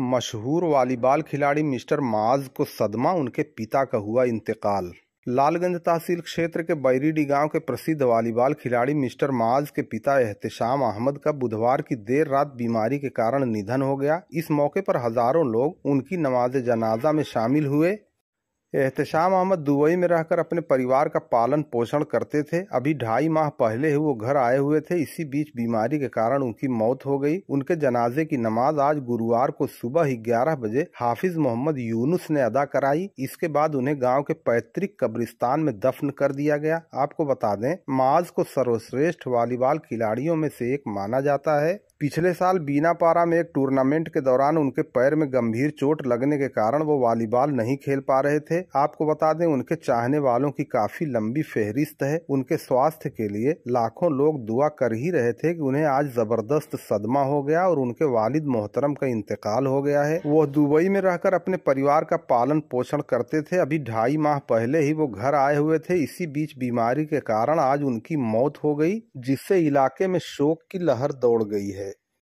मशहूर वालीबाल खिलाड़ी मिस्टर माज को सदमा उनके पिता का हुआ इंतकाल लालगंज तहसील क्षेत्र के बैरीडी गांव के प्रसिद्ध वालीबाल खिलाड़ी मिस्टर माज के पिता एहतशाम अहमद का बुधवार की देर रात बीमारी के कारण निधन हो गया इस मौके पर हजारों लोग उनकी नमाज जनाजा में शामिल हुए एहतशाम अहमद दुबई में रहकर अपने परिवार का पालन पोषण करते थे अभी ढाई माह पहले ही वो घर आए हुए थे इसी बीच बीमारी के कारण उनकी मौत हो गई उनके जनाजे की नमाज आज गुरुवार को सुबह ही ग्यारह बजे हाफिज मोहम्मद यूनुस ने अदा कराई इसके बाद उन्हें गाँव के पैतृक कब्रिस्तान में दफन कर दिया गया आपको बता दें माज को सर्वश्रेष्ठ वॉलीबॉल खिलाड़ियों में से एक माना जाता है पिछले साल बीनापारा में एक टूर्नामेंट के दौरान उनके पैर में गंभीर चोट लगने के कारण वो वॉलीबॉल नहीं खेल पा रहे थे आपको बता दें उनके चाहने वालों की काफी लंबी फेहरिस्त है उनके स्वास्थ्य के लिए लाखों लोग दुआ कर ही रहे थे कि उन्हें आज जबरदस्त सदमा हो गया और उनके वालिद मोहतरम का इंतकाल हो गया है वो दुबई में रहकर अपने परिवार का पालन पोषण करते थे अभी ढाई माह पहले ही वो घर आए हुए थे इसी बीच बीमारी के कारण आज उनकी मौत हो गई जिससे इलाके में शोक की लहर दौड़ गई है